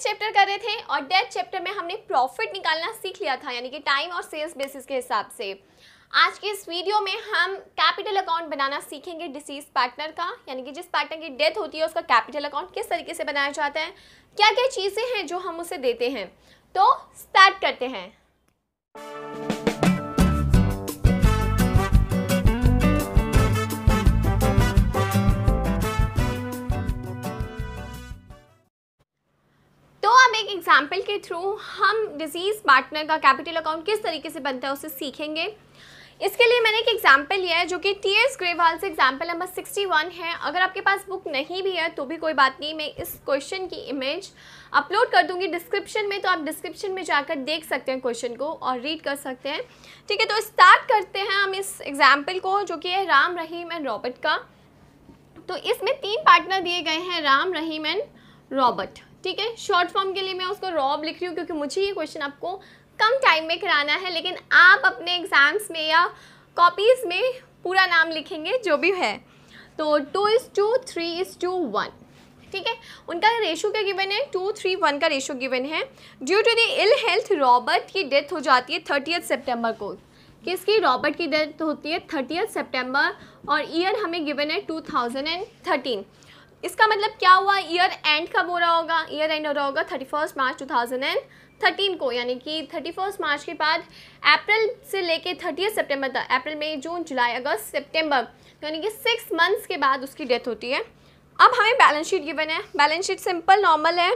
death chapter कर रहे थे और डेथ चैप्टर में हमने प्रॉफिट निकालना सीख लिया था यानी कि टाइम और सेल्स बेसिस के हिसाब से आज के इस वीडियो में हम कैपिटल अकाउंट बनाना सीखेंगे डिसीज पार्टनर का यानी कि जिस पार्टनर की डेथ होती है उसका कैपिटल अकाउंट किस तरीके से बनाया जाता है क्या क्या चीज़ें हैं जो हम उसे देते हैं तो स्टार्ट करते हैं एग्जाम्पल के थ्रू हम डिजीज़ पार्टनर का कैपिटल अकाउंट किस तरीके से बनता है उसे सीखेंगे इसके लिए मैंने एक एग्जाम्पल लिया है जो कि टी एस ग्रेवाल से एग्जाम्पल नंबर सिक्सटी वन है अगर आपके पास बुक नहीं भी है तो भी कोई बात नहीं मैं इस क्वेश्चन की इमेज अपलोड कर दूंगी डिस्क्रिप्शन में तो आप डिस्क्रिप्शन में जाकर देख सकते हैं क्वेश्चन को और रीड कर सकते हैं ठीक है तो स्टार्ट करते हैं हम इस एग्जाम्पल को जो कि है राम रहीम एंड रॉबर्ट का तो इसमें तीन पार्टनर दिए गए हैं राम रहीम एंड रॉबर्ट ठीक है शॉर्ट फॉर्म के लिए मैं उसको रॉब लिख रही हूँ क्योंकि मुझे ये क्वेश्चन आपको कम टाइम में कराना है लेकिन आप अपने एग्ज़ाम्स में या कॉपीज़ में पूरा नाम लिखेंगे जो भी है तो two is two three is two one ठीक है उनका रेशो क्या गिवन है टू थ्री वन का रेशो गिवन है due to the ill health Robert की डेथ हो जाती है थर्टीथ सितंबर को किसकी रॉबर्ट की डेथ होती है थर्टीथ सितंबर और ईयर हमें गिवन है टू थाउजेंड एंड थर्टीन इसका मतलब क्या हुआ ईयर एंड कब हो रहा होगा ईयर एंड हो रहा होगा thirty first March two thousand and thirteen को यानी कि थर्टी फर्स्ट मार्च के बाद अप्रैल से लेके थर्टी सितंबर तक अप्रैल मई जून जुलाई अगस्त सितंबर यानी कि सिक्स मंथ्स के बाद उसकी डेथ होती है अब हमें बैलेंस शीट गिवन है बैलेंस शीट सिंपल नॉर्मल है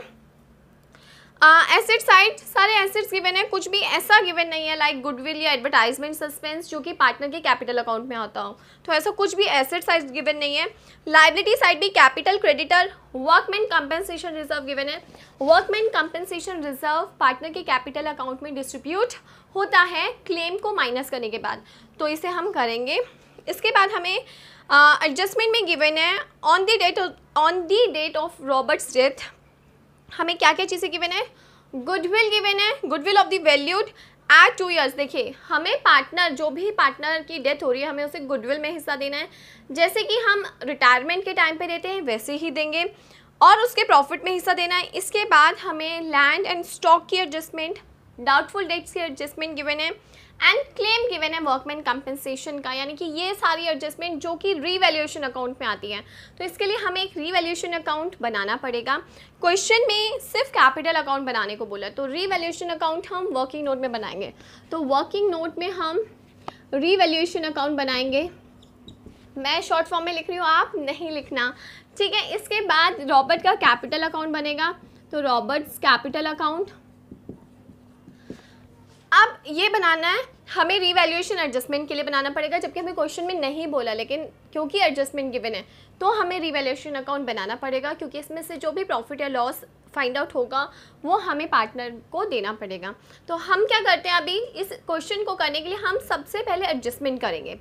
एसिड साइड सारे एसिड्स गिवन है कुछ भी ऐसा गिवन नहीं है लाइक गुडविल या एडवर्टाइजमेंट सस्पेंस जो कि पार्टनर के कैपिटल अकाउंट में आता हो तो ऐसा कुछ भी एसिड साइड गिवन नहीं है लाइबिलिटी साइड भी capital creditor workman compensation reserve given है वर्कमैन कंपेंसेशन रिजर्व पार्टनर के कैपिटल अकाउंट में डिस्ट्रीब्यूट होता है क्लेम को माइनस करने के बाद तो इसे हम करेंगे इसके बाद हमें एडजस्टमेंट uh, में गिवन है on the date on the date of Robert's death हमें क्या क्या चीज़ें गिवन है गुडविल गिवन है goodwill of the valued at two years देखिए हमें पार्टनर जो भी पार्टनर की डेथ हो रही है हमें उसे गुडविल में हिस्सा देना है जैसे कि हम रिटायरमेंट के टाइम पे देते हैं वैसे ही देंगे और उसके प्रॉफिट में हिस्सा देना है इसके बाद हमें लैंड एंड स्टॉक की एडजस्टमेंट डाउटफुल डेट्स की एडजस्टमेंट गिवन है एंड क्लेम गिवन है वर्कमैन कंपनसेशन का यानी कि ये सारी एडजस्टमेंट जो कि रीवैल्यूएशन अकाउंट में आती है तो इसके लिए हमें एक रीवैल्यूएशन अकाउंट बनाना पड़ेगा क्वेश्चन में सिर्फ कैपिटल अकाउंट बनाने को बोला तो रीवैल्यूएशन अकाउंट हम वर्किंग नोट में बनाएंगे तो वर्किंग नोट में हम रीवैल्यूएशन अकाउंट बनाएंगे मैं शॉर्ट फॉर्म में लिख रही हूँ आप नहीं लिखना ठीक है इसके बाद रॉबर्ट का कैपिटल अकाउंट बनेगा तो रॉबर्ट्स कैपिटल अकाउंट ये बनाना है हमें रीवैल्यूएशन एडजस्टमेंट के लिए बनाना पड़ेगा जबकि हमें क्वेश्चन में नहीं बोला लेकिन क्योंकि एडजस्टमेंट गिवन है तो हमें रीवैल्यूएशन अकाउंट बनाना पड़ेगा क्योंकि इसमें से जो भी प्रॉफिट या लॉस फाइंड आउट होगा वो हमें पार्टनर को देना पड़ेगा तो हम क्या करते हैं अभी इस क्वेश्चन को करने के लिए हम सबसे पहले एडजस्टमेंट करेंगे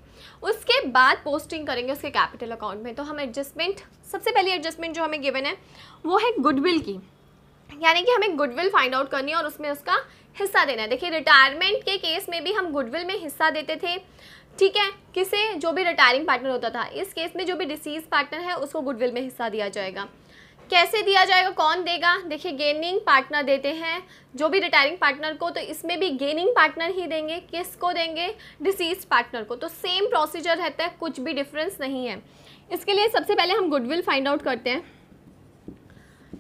उसके बाद पोस्टिंग करेंगे उसके कैपिटल अकाउंट में तो हम एडजस्टमेंट सबसे पहले एडजस्टमेंट जो हमें गिवन है वो है गुडविल की यानी कि हमें गुडविल फाइंड आउट करनी है और उसमें उसका हिस्सा देना है देखिए रिटायरमेंट के केस में भी हम गुडविल में हिस्सा देते थे ठीक है किसे जो भी रिटायरिंग पार्टनर होता था इस केस में जो भी डिसीज पार्टनर है उसको गुडविल में हिस्सा दिया जाएगा कैसे दिया जाएगा कौन देगा देखिए गेनिंग पार्टनर देते हैं जो भी रिटायरिंग पार्टनर को तो इसमें भी गेनिंग पार्टनर ही देंगे किसको देंगे डिसीज पार्टनर को तो सेम प्रोसीजर रहता है कुछ भी डिफरेंस नहीं है इसके लिए सबसे पहले हम गुडविल फाइंड आउट करते हैं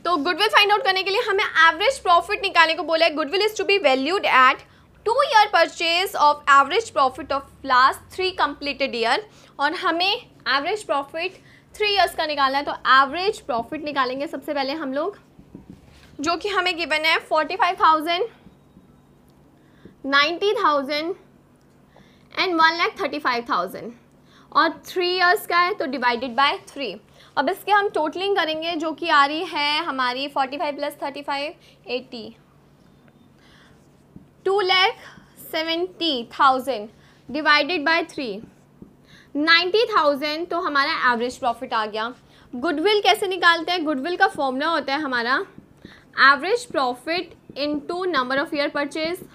तो गुडविल फाइंड आउट करने के लिए हमें एवरेज प्रॉफिट निकालने को बोला है goodwill is to be valued at two year purchase of average profit of last three completed year और हमें एवरेज प्रॉफिट थ्री ईयर्स का निकालना है तो एवरेज प्रॉफिट निकालेंगे सबसे पहले हम लोग जो कि हमें गिवन है forty five thousand ninety thousand and one lakh thirty five thousand और थ्री ईयर्स का है तो डिवाइडेड बाय थ्री अब इसके हम टोटलिंग करेंगे जो कि आ रही है हमारी forty five plus thirty five eighty two lakh seventy thousand divided by three ninety thousand तो हमारा एवरेज प्रॉफिट आ गया गुडविल कैसे निकालते हैं गुडविल का फॉर्मूला होता है हमारा average profit into number of year purchase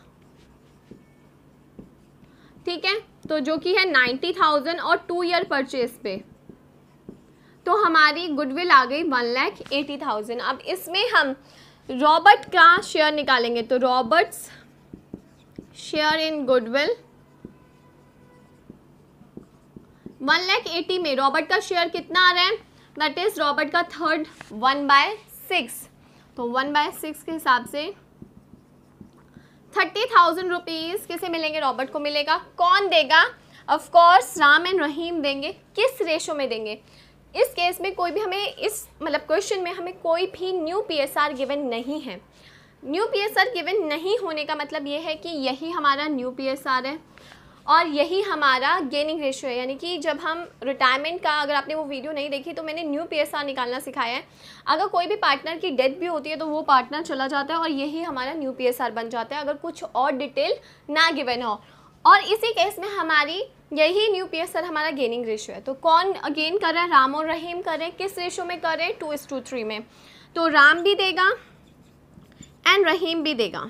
ठीक है तो जो कि है नाइन्टी थाउजेंड और टू ईयर परचेज पे तो हमारी गुडविल आ गई वन लैख एटी थाउजेंड अब इसमें हम रॉबर्ट का शेयर निकालेंगे तो Robert's share in goodwill one lakh eighty में रॉबर्ट का शेयर कितना आ रहा है दैट इज़ रॉबर्ट का थर्ड वन बाय सिक्स तो वन बाय सिक्स के हिसाब से थर्टी थाउजेंड रुपीज़ किसे मिलेंगे रॉबर्ट को मिलेगा कौन देगा ऑफकोर्स राम एंड रहीम देंगे किस रेशो में देंगे इस केस में कोई भी हमें इस मतलब क्वेश्चन में हमें कोई भी न्यू पीएसआर गिवन नहीं है न्यू पीएसआर गिवन नहीं होने का मतलब ये है कि यही हमारा न्यू पीएसआर है और यही हमारा गेनिंग रेशियो है यानी कि जब हम रिटायरमेंट का अगर आपने वो वीडियो नहीं देखी तो मैंने न्यू पी निकालना सिखाया है अगर कोई भी पार्टनर की डेथ भी होती है तो वो पार्टनर चला जाता है और यही हमारा न्यू पी बन जाता है अगर कुछ और डिटेल ना गिवन हो और इसी केस में हमारी यही न्यू पी हमारा गेनिंग रेशियो है तो कौन गेन कर रहा है राम और रहीम कर रहे हैं किस रेशियो में कर रहे हैं टू इस टू थ्री में तो राम भी देगा एंड रहीम भी देगा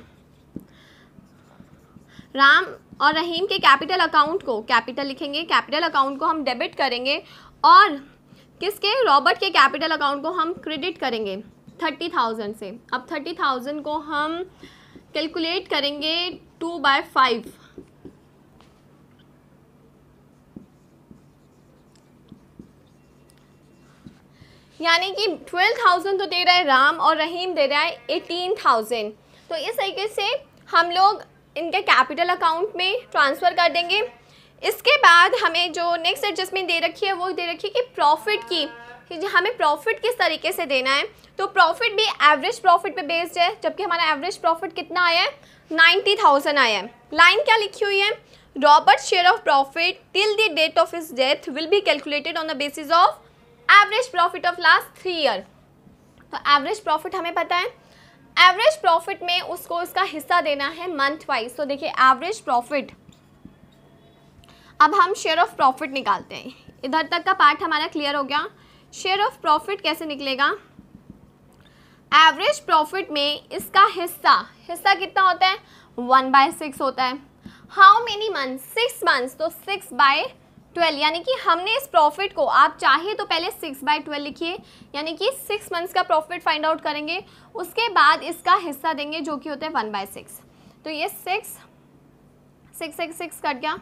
राम और रहीम के कैपिटल अकाउंट को कैपिटल लिखेंगे कैपिटल अकाउंट को हम डेबिट करेंगे और किसके रॉबर्ट के कैपिटल अकाउंट को हम क्रेडिट करेंगे थर्टी थाउजेंड से अब थर्टी थाउजेंड को हम कैलकुलेट करेंगे टू बाय फाइव यानी कि ट्वेल्व थाउजेंड तो दे रहा है राम और रहीम दे रहा है एटीन थाउजेंड तो इस तरीके से हम लोग इनके कैपिटल अकाउंट में ट्रांसफ़र कर देंगे इसके बाद हमें जो नेक्स्ट एडजस्टमेंट दे रखी है वो दे रखी है कि प्रॉफिट की हमें प्रॉफिट किस तरीके से देना है तो प्रॉफिट भी एवरेज प्रॉफिट पे बेस्ड है जबकि हमारा एवरेज प्रॉफिट कितना आया है नाइन्टी थाउजेंड आया है लाइन क्या लिखी हुई है Robert share of profit till the date of his death will be calculated on the basis of average profit of last three year तो एवरेज प्रॉफिट हमें पता है एवरेज प्रॉफिट में उसको उसका हिस्सा देना है मंथ वाइज तो देखिए एवरेज प्रॉफिट अब हम शेयर ऑफ प्रॉफिट निकालते हैं इधर तक का पार्ट हमारा क्लियर हो गया शेयर ऑफ प्रॉफिट कैसे निकलेगा एवरेज प्रॉफिट में इसका हिस्सा हिस्सा कितना होता है वन बाय सिक्स होता है how many month six months तो सिक्स बाय 12 यानी कि हमने इस प्रॉफिट को आप चाहे तो पहले 6 बाई ट्वेल्व लिखिए यानी कि 6 मंथ्स का प्रॉफिट फाइंड आउट करेंगे उसके बाद इसका हिस्सा देंगे जो कि होता है वन बाय सिक्स तो ये six six six six cut गया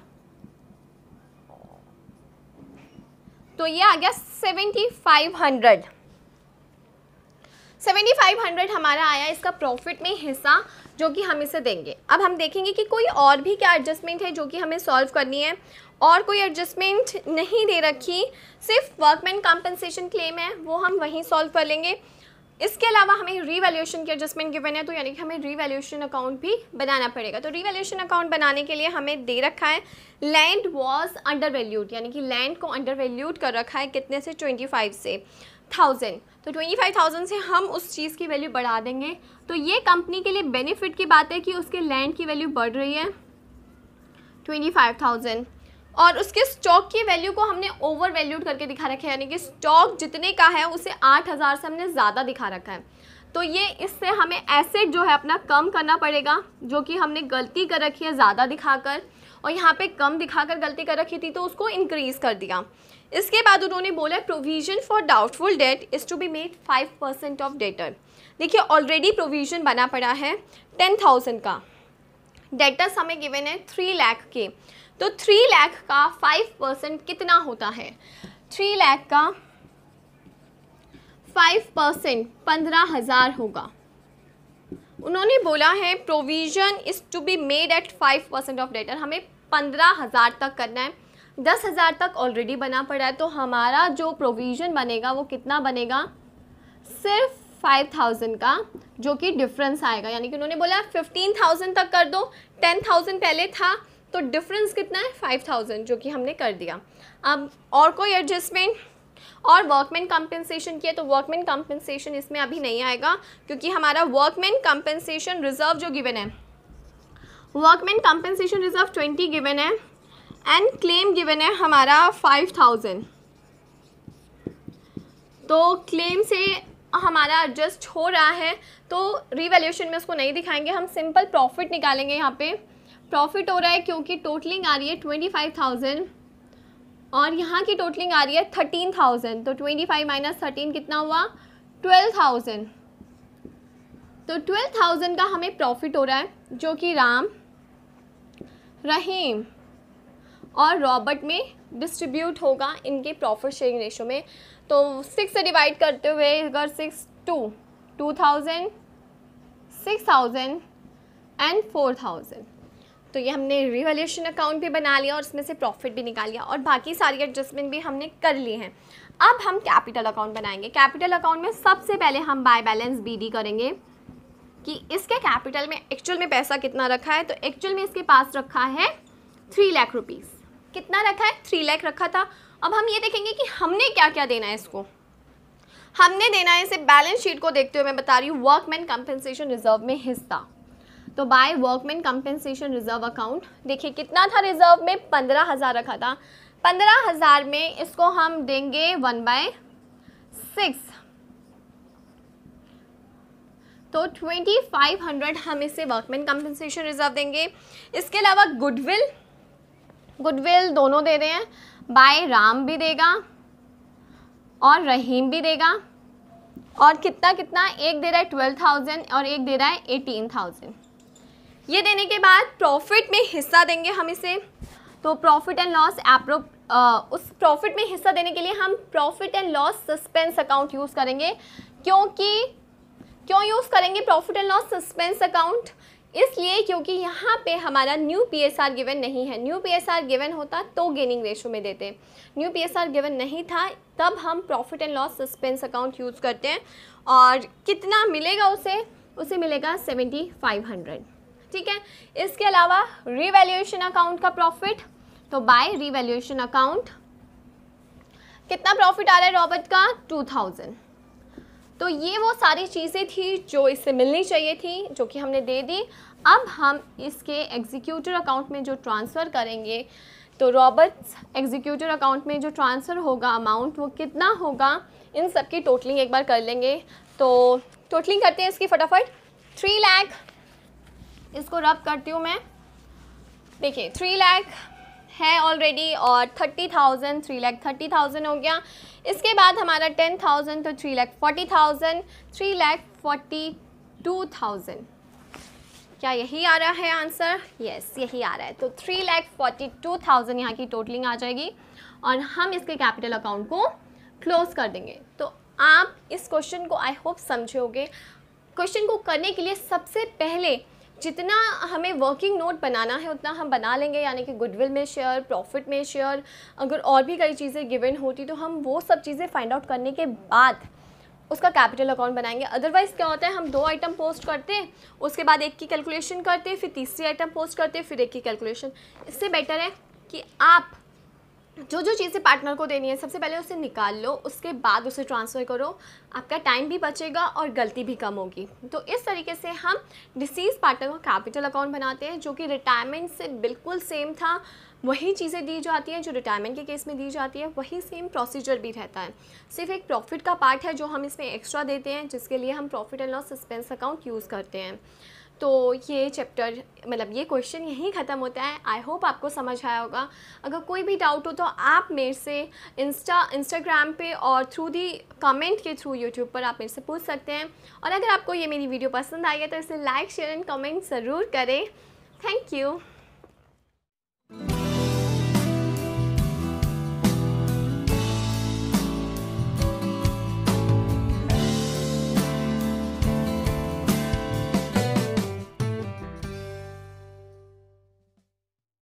तो ये आ गया seventy five hundred seventy five hundred हमारा आया इसका प्रॉफिट में हिस्सा जो कि हम इसे देंगे अब हम देखेंगे कि कोई और भी क्या एडजस्टमेंट है जो कि हमें सॉल्व करनी है और कोई एडजस्टमेंट नहीं दे रखी सिर्फ वर्कमैन कॉम्पनसेशन क्लेम है वो हम वहीं सॉल्व कर लेंगे इसके अलावा हमें रीवैल्यूएशन की एडजस्टमेंट गिवन है तो यानी कि हमें रीवैल्यूएशन अकाउंट भी बनाना पड़ेगा तो रीवैल्यूएशन अकाउंट बनाने के लिए हमें दे रखा है लैंड वाज अंडर वैल्यूड यानी कि लैंड को अंडर वैल्यूड कर रखा है कितने से ट्वेंटी फाइव से थाउजेंड तो ट्वेंटी फाइव थाउजेंड से हम उस चीज़ की वैल्यू बढ़ा देंगे तो ये कंपनी के लिए बेनिफिट की बात है कि उसके लैंड की वैल्यू बढ़ रही है ट्वेंटी फाइव थाउजेंड और उसके स्टॉक की वैल्यू को हमने ओवर वैल्यूड करके दिखा रखा है यानी कि स्टॉक जितने का है उसे आठ हज़ार से हमने ज़्यादा दिखा रखा है तो ये इससे हमें एसेट जो है अपना कम करना पड़ेगा जो कि हमने गलती कर रखी है ज़्यादा दिखाकर और यहाँ पे कम दिखाकर गलती कर रखी थी तो उसको इंक्रीज़ कर दिया इसके बाद उन्होंने बोला provision for doubtful debt is to be made five percent of debtor देखिए ऑलरेडी प्रोविजन बना पड़ा है टेन थाउजेंड का डेटर्स हमें गिवेन है थ्री लैख के तो थ्री लाख का फाइव परसेंट कितना होता है थ्री लाख का फाइव परसेंट पंद्रह हज़ार होगा उन्होंने बोला है provision is to be made at five percent of debtor हमें पंद्रह हज़ार तक करना है दस हज़ार तक ऑलरेडी बना पड़ा है तो हमारा जो प्रोविज़न बनेगा वो कितना बनेगा सिर्फ फाइव थाउजेंड का जो कि डिफरेंस आएगा यानी कि उन्होंने बोला फिफ्टीन थाउजेंड तक कर दो टेन थाउजेंड पहले था तो डिफरेंस कितना है फाइव थाउजेंड जो कि हमने कर दिया अब और कोई एडजस्टमेंट और वर्कमैन कंपेंसेशन किया तो वर्कमैन कंपेंसेशन इसमें अभी नहीं आएगा क्योंकि हमारा वर्कमैन कंपेंसेशन रिजर्व जो गिवन है workman compensation reserve twenty given है एंड क्लेम गिवन है हमारा फाइव थाउजेंड तो क्लेम से हमारा एडजस्ट हो रहा है तो रिवेल्यूशन में उसको नहीं दिखाएंगे हम सिंपल प्रॉफिट निकालेंगे यहाँ पे प्रॉफिट हो रहा है क्योंकि टोटलिंग आ रही है ट्वेंटी फाइव थाउजेंड और यहाँ की टोटलिंग आ रही है थर्टीन थाउजेंड तो ट्वेंटी फाइव माइनस थर्टीन कितना हुआ ट्वेल्व थाउजेंड तो ट्वेल्व थाउजेंड का हमें प्रॉफिट हो रहा है जो कि राम रहीम और रॉबर्ट में डिस्ट्रीब्यूट होगा इनके प्रॉफिट शेयरिंग रेशो में तो सिक्स से डिवाइड करते हुए अगर six two two thousand six thousand and four thousand तो ये हमने रिवेल्यूशन अकाउंट भी बना लिया और इसमें से प्रॉफिट भी निकाल लिया और बाकी सारी एडजस्टमेंट भी हमने कर ली हैं अब हम कैपिटल अकाउंट बनाएंगे कैपिटल अकाउंट में सबसे पहले हम बाय बैलेंस बी करेंगे कि इसके कैपिटल में एक्चुअल में पैसा कितना रखा है तो एक्चुअल में इसके पास रखा है थ्री लाख रुपीज़ कितना रखा है थ्री लाख रखा था अब हम ये देखेंगे कि हमने क्या क्या देना है इसको हमने देना है इसे बैलेंस शीट को देखते हुए मैं बता रही हूँ वर्कमैन कंपनसेशन रिजर्व में हिस्सा तो by workman compensation reserve account देखिए कितना था रिजर्व में पंद्रह हज़ार रखा था पंद्रह हज़ार में इसको हम देंगे वन बाय सिक्स तो ट्वेंटी फाइव हंड्रेड हम इसे वर्कमैन कंपेंसेशन रिजर्व देंगे इसके अलावा गुडविल गुडविल दोनों दे रहे हैं बाय राम भी देगा और रहीम भी देगा और कितना कितना एक दे रहा है ट्वेल्व थाउजेंड और एक दे रहा है एटीन थाउजेंड ये देने के बाद प्रॉफिट में हिस्सा देंगे हम इसे तो प्रॉफिट एंड लॉस एप्रो उस प्रॉफिट में हिस्सा देने के लिए हम profit and loss suspense account use करेंगे क्योंकि क्यों यूज़ करेंगे profit and loss suspense account इसलिए क्योंकि यहाँ पे हमारा न्यू पीएसआर गिवन नहीं है न्यू पीएसआर गिवन होता तो गेनिंग रेशो में देते न्यू पीएसआर गिवन नहीं था तब हम profit and loss suspense account use करते हैं और कितना मिलेगा उसे उसे मिलेगा सेवेंटी फाइव हंड्रेड ठीक है इसके अलावा रिवेल्यूएशन अकाउंट का प्रॉफिट तो बाय रिवेल्यूएशन अकाउंट कितना प्रॉफिट आ रहा है रॉबर्ट का टू थाउजेंड तो ये वो सारी चीज़ें थी जो इससे मिलनी चाहिए थी जो कि हमने दे दी अब हम इसके एग्जीक्यूटिव अकाउंट में जो ट्रांसफ़र करेंगे तो रॉबर्ट्स एग्जीक्यूटिव अकाउंट में जो ट्रांसफ़र होगा अमाउंट वो कितना होगा इन सब की टोटलिंग एक बार कर लेंगे तो टोटलिंग करते हैं इसकी फटाफट थ्री लैख इसको रब करती हूँ मैं देखिए थ्री लैख है ऑलरेडी और thirty thousand three lakh thirty thousand हो गया इसके बाद हमारा टेन थाउजेंड तो three lakh forty thousand three lakh forty two thousand क्या यही आ रहा है आंसर यस yes, यही आ रहा है तो three lakh forty two thousand यहाँ की टोटलिंग आ जाएगी और हम इसके कैपिटल अकाउंट को क्लोज कर देंगे तो आप इस क्वेश्चन को आई होप समझे होगे क्वेश्चन को करने के लिए सबसे पहले जितना हमें वर्किंग नोट बनाना है उतना हम बना लेंगे यानी कि गुडविल में शेयर प्रॉफिट में शेयर अगर और भी कई चीज़ें गिवन होती तो हम वो सब चीज़ें फाइंड आउट करने के बाद उसका कैपिटल अकाउंट बनाएंगे अदरवाइज़ क्या होता है हम दो आइटम पोस्ट करते हैं उसके बाद एक की कैलकुलेशन करते हैं फिर तीसरी आइटम पोस्ट करते हैं फिर एक की कैलकुलेशन इससे बेटर है कि आप जो जो चीज़ें पार्टनर को देनी है सबसे पहले उसे निकाल लो उसके बाद उसे ट्रांसफ़र करो आपका टाइम भी बचेगा और गलती भी कम होगी तो इस तरीके से हम डिसीज़ पार्टनर का कैपिटल अकाउंट बनाते हैं जो कि रिटायरमेंट से बिल्कुल सेम था वही चीज़ें दी जाती हैं जो रिटायरमेंट के केस में दी जाती है वही सेम प्रोसीजर भी रहता है सिर्फ एक प्रॉफिट का पार्ट है जो हम इसमें एक्स्ट्रा देते हैं जिसके लिए हम profit and loss suspense account use करते हैं तो ये चैप्टर मतलब ये क्वेश्चन यहीं ख़त्म होता है आई होप आपको समझ आया होगा अगर कोई भी डाउट हो तो आप मेरे से इंस्टा इंस्टाग्राम पे और थ्रू दी कमेंट के थ्रू यूट्यूब पर आप मेरे से पूछ सकते हैं और अगर आपको ये मेरी वीडियो पसंद आई है तो इसे लाइक शेयर एंड कमेंट ज़रूर करें थैंक यू